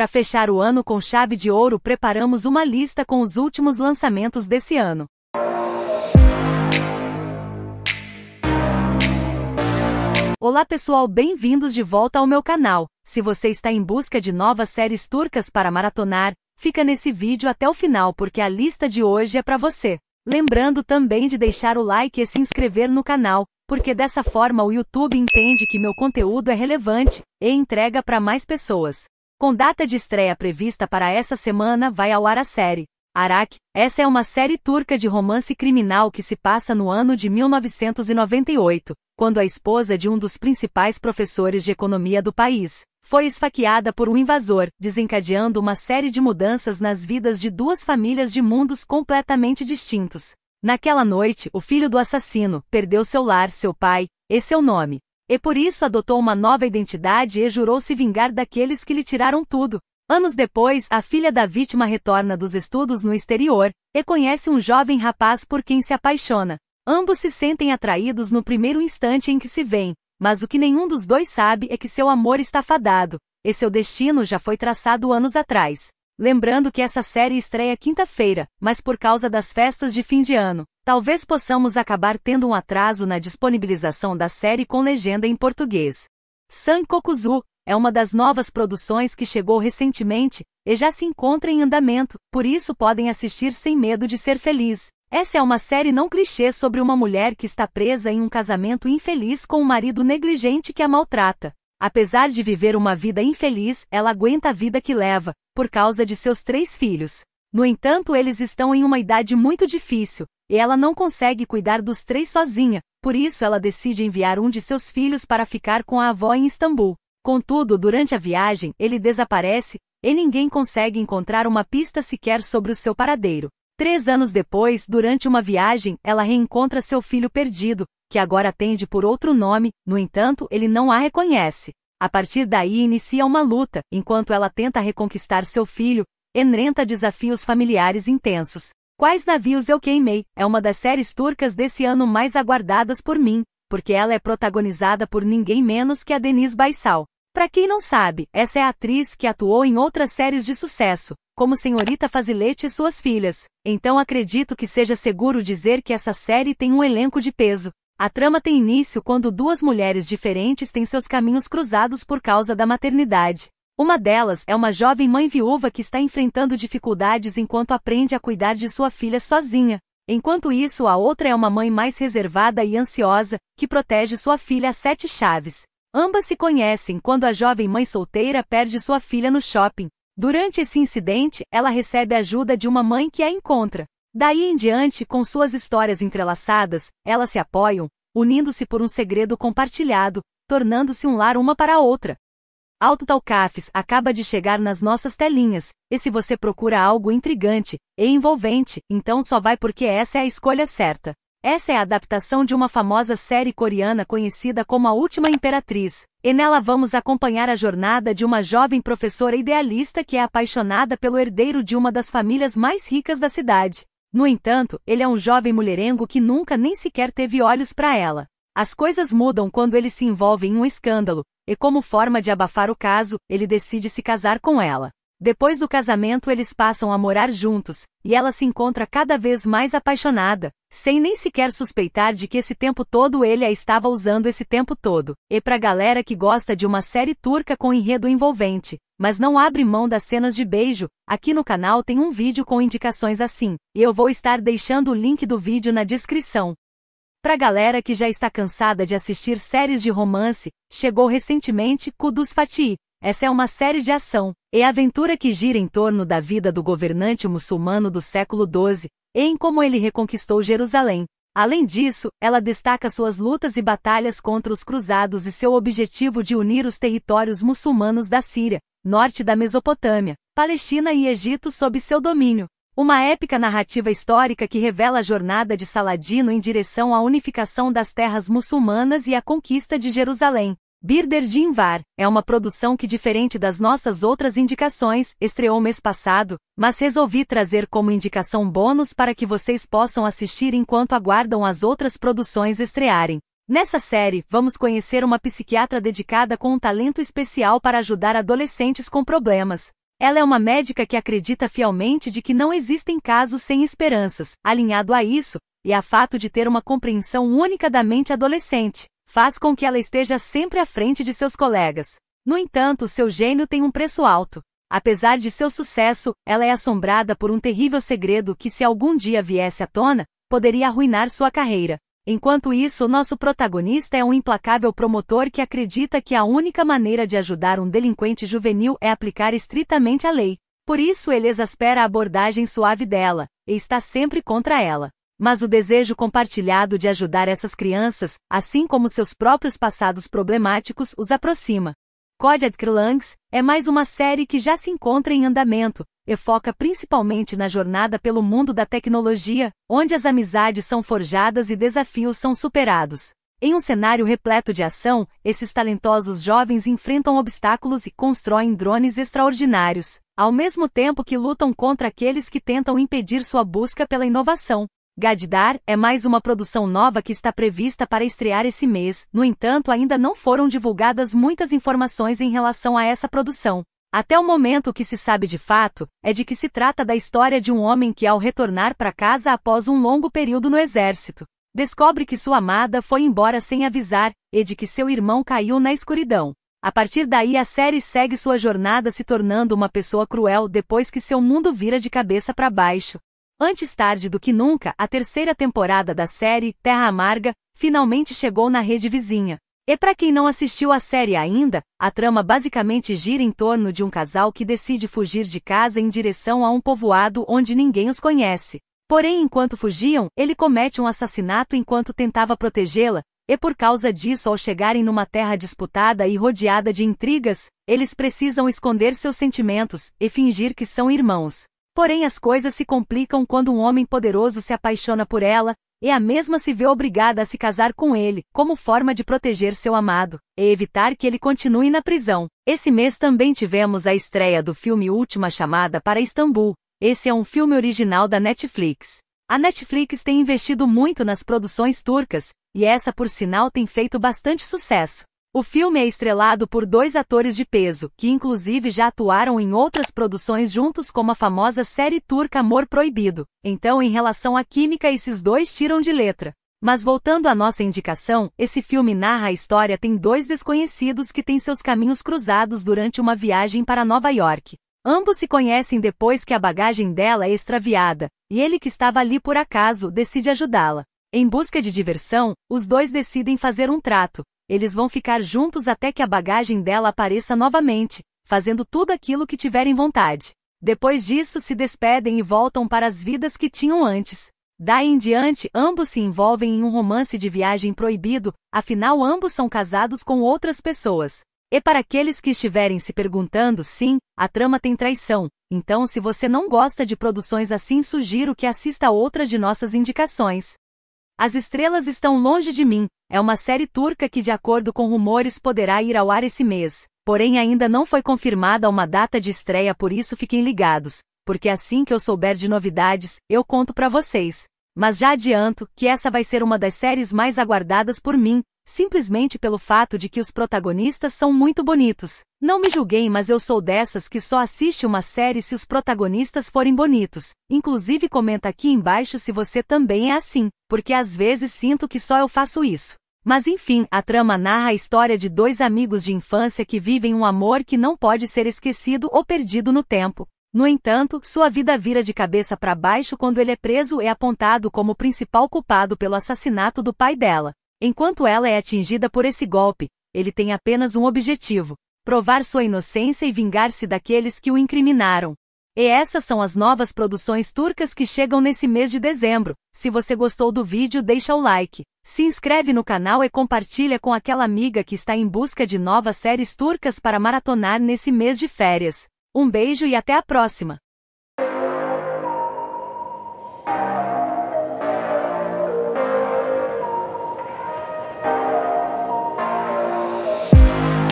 Para fechar o ano com chave de ouro, preparamos uma lista com os últimos lançamentos desse ano. Olá pessoal, bem-vindos de volta ao meu canal. Se você está em busca de novas séries turcas para maratonar, fica nesse vídeo até o final porque a lista de hoje é para você. Lembrando também de deixar o like e se inscrever no canal, porque dessa forma o YouTube entende que meu conteúdo é relevante e entrega para mais pessoas. Com data de estreia prevista para essa semana, vai ao ar a série. Arak, essa é uma série turca de romance criminal que se passa no ano de 1998, quando a esposa de um dos principais professores de economia do país foi esfaqueada por um invasor, desencadeando uma série de mudanças nas vidas de duas famílias de mundos completamente distintos. Naquela noite, o filho do assassino perdeu seu lar, seu pai e seu nome, e por isso adotou uma nova identidade e jurou se vingar daqueles que lhe tiraram tudo. Anos depois, a filha da vítima retorna dos estudos no exterior e conhece um jovem rapaz por quem se apaixona. Ambos se sentem atraídos no primeiro instante em que se veem, mas o que nenhum dos dois sabe é que seu amor está fadado, e seu destino já foi traçado anos atrás. Lembrando que essa série estreia quinta-feira, mas por causa das festas de fim de ano, talvez possamos acabar tendo um atraso na disponibilização da série com legenda em português. San Kokuzu é uma das novas produções que chegou recentemente e já se encontra em andamento, por isso podem assistir sem medo de ser feliz. Essa é uma série não clichê sobre uma mulher que está presa em um casamento infeliz com um marido negligente que a maltrata. Apesar de viver uma vida infeliz, ela aguenta a vida que leva, por causa de seus três filhos. No entanto, eles estão em uma idade muito difícil, e ela não consegue cuidar dos três sozinha, por isso ela decide enviar um de seus filhos para ficar com a avó em Istambul. Contudo, durante a viagem, ele desaparece, e ninguém consegue encontrar uma pista sequer sobre o seu paradeiro. Três anos depois, durante uma viagem, ela reencontra seu filho perdido, que agora atende por outro nome, no entanto, ele não a reconhece. A partir daí inicia uma luta, enquanto ela tenta reconquistar seu filho, Enrenta desafios familiares intensos. Quais navios eu queimei? É uma das séries turcas desse ano mais aguardadas por mim, porque ela é protagonizada por ninguém menos que a Denise Baysal. Para quem não sabe, essa é a atriz que atuou em outras séries de sucesso, como Senhorita Fazilete e Suas Filhas. Então acredito que seja seguro dizer que essa série tem um elenco de peso, a trama tem início quando duas mulheres diferentes têm seus caminhos cruzados por causa da maternidade. Uma delas é uma jovem mãe viúva que está enfrentando dificuldades enquanto aprende a cuidar de sua filha sozinha. Enquanto isso, a outra é uma mãe mais reservada e ansiosa, que protege sua filha a sete chaves. Ambas se conhecem quando a jovem mãe solteira perde sua filha no shopping. Durante esse incidente, ela recebe a ajuda de uma mãe que a encontra. Daí em diante, com suas histórias entrelaçadas, elas se apoiam, unindo-se por um segredo compartilhado, tornando-se um lar uma para a outra. Alto Talcafes acaba de chegar nas nossas telinhas, e se você procura algo intrigante e envolvente, então só vai porque essa é a escolha certa. Essa é a adaptação de uma famosa série coreana conhecida como A Última Imperatriz, e nela vamos acompanhar a jornada de uma jovem professora idealista que é apaixonada pelo herdeiro de uma das famílias mais ricas da cidade. No entanto, ele é um jovem mulherengo que nunca nem sequer teve olhos para ela. As coisas mudam quando ele se envolve em um escândalo, e como forma de abafar o caso, ele decide se casar com ela. Depois do casamento eles passam a morar juntos, e ela se encontra cada vez mais apaixonada, sem nem sequer suspeitar de que esse tempo todo ele a estava usando esse tempo todo. E pra galera que gosta de uma série turca com enredo envolvente, mas não abre mão das cenas de beijo, aqui no canal tem um vídeo com indicações assim, e eu vou estar deixando o link do vídeo na descrição. Pra galera que já está cansada de assistir séries de romance, chegou recentemente Kudus Fatih, essa é uma série de ação e aventura que gira em torno da vida do governante muçulmano do século XII e em como ele reconquistou Jerusalém. Além disso, ela destaca suas lutas e batalhas contra os cruzados e seu objetivo de unir os territórios muçulmanos da Síria, norte da Mesopotâmia, Palestina e Egito sob seu domínio. Uma épica narrativa histórica que revela a jornada de Saladino em direção à unificação das terras muçulmanas e à conquista de Jerusalém. Birder Jinvar é uma produção que, diferente das nossas outras indicações, estreou mês passado, mas resolvi trazer como indicação bônus para que vocês possam assistir enquanto aguardam as outras produções estrearem. Nessa série, vamos conhecer uma psiquiatra dedicada com um talento especial para ajudar adolescentes com problemas. Ela é uma médica que acredita fielmente de que não existem casos sem esperanças. Alinhado a isso, e a fato de ter uma compreensão única da mente adolescente faz com que ela esteja sempre à frente de seus colegas. No entanto, seu gênio tem um preço alto. Apesar de seu sucesso, ela é assombrada por um terrível segredo que, se algum dia viesse à tona, poderia arruinar sua carreira. Enquanto isso, nosso protagonista é um implacável promotor que acredita que a única maneira de ajudar um delinquente juvenil é aplicar estritamente a lei. Por isso, ele exaspera a abordagem suave dela, e está sempre contra ela mas o desejo compartilhado de ajudar essas crianças, assim como seus próprios passados problemáticos, os aproxima. Coded Krillangs é mais uma série que já se encontra em andamento e foca principalmente na jornada pelo mundo da tecnologia, onde as amizades são forjadas e desafios são superados. Em um cenário repleto de ação, esses talentosos jovens enfrentam obstáculos e constroem drones extraordinários, ao mesmo tempo que lutam contra aqueles que tentam impedir sua busca pela inovação. Gaddar é mais uma produção nova que está prevista para estrear esse mês, no entanto, ainda não foram divulgadas muitas informações em relação a essa produção. Até o momento o que se sabe de fato é de que se trata da história de um homem que, ao retornar para casa após um longo período no exército, descobre que sua amada foi embora sem avisar e de que seu irmão caiu na escuridão. A partir daí, a série segue sua jornada se tornando uma pessoa cruel depois que seu mundo vira de cabeça para baixo, Antes tarde do que nunca, a terceira temporada da série Terra Amarga finalmente chegou na rede vizinha. E para quem não assistiu a série ainda, a trama basicamente gira em torno de um casal que decide fugir de casa em direção a um povoado onde ninguém os conhece. Porém, enquanto fugiam, ele comete um assassinato enquanto tentava protegê-la, e por causa disso, ao chegarem numa terra disputada e rodeada de intrigas, eles precisam esconder seus sentimentos e fingir que são irmãos. Porém as coisas se complicam quando um homem poderoso se apaixona por ela, e a mesma se vê obrigada a se casar com ele, como forma de proteger seu amado, e evitar que ele continue na prisão. Esse mês também tivemos a estreia do filme Última Chamada para Istambul. Esse é um filme original da Netflix. A Netflix tem investido muito nas produções turcas, e essa por sinal tem feito bastante sucesso. O filme é estrelado por dois atores de peso, que inclusive já atuaram em outras produções juntos como a famosa série turca Amor Proibido. Então, em relação à química, esses dois tiram de letra. Mas voltando à nossa indicação, esse filme narra a história tem dois desconhecidos que têm seus caminhos cruzados durante uma viagem para Nova York. Ambos se conhecem depois que a bagagem dela é extraviada, e ele que estava ali por acaso decide ajudá-la. Em busca de diversão, os dois decidem fazer um trato, eles vão ficar juntos até que a bagagem dela apareça novamente, fazendo tudo aquilo que tiverem vontade. Depois disso, se despedem e voltam para as vidas que tinham antes. Daí em diante, ambos se envolvem em um romance de viagem proibido, afinal, ambos são casados com outras pessoas. E para aqueles que estiverem se perguntando, sim, a trama tem traição, então se você não gosta de produções assim, sugiro que assista outra de nossas indicações. As Estrelas Estão Longe de Mim é uma série turca que, de acordo com rumores, poderá ir ao ar esse mês, porém ainda não foi confirmada uma data de estreia, por isso fiquem ligados, porque assim que eu souber de novidades, eu conto para vocês. Mas já adianto que essa vai ser uma das séries mais aguardadas por mim, simplesmente pelo fato de que os protagonistas são muito bonitos. Não me julguei, mas eu sou dessas que só assiste uma série se os protagonistas forem bonitos. Inclusive comenta aqui embaixo se você também é assim, porque às vezes sinto que só eu faço isso. Mas enfim, a trama narra a história de dois amigos de infância que vivem um amor que não pode ser esquecido ou perdido no tempo. No entanto, sua vida vira de cabeça para baixo quando ele é preso e apontado como o principal culpado pelo assassinato do pai dela. Enquanto ela é atingida por esse golpe, ele tem apenas um objetivo: provar sua inocência e vingar-se daqueles que o incriminaram. E essas são as novas produções turcas que chegam nesse mês de dezembro. Se você gostou do vídeo, deixa o like, se inscreve no canal e compartilha com aquela amiga que está em busca de novas séries turcas para maratonar nesse mês de férias. Um beijo e até a próxima!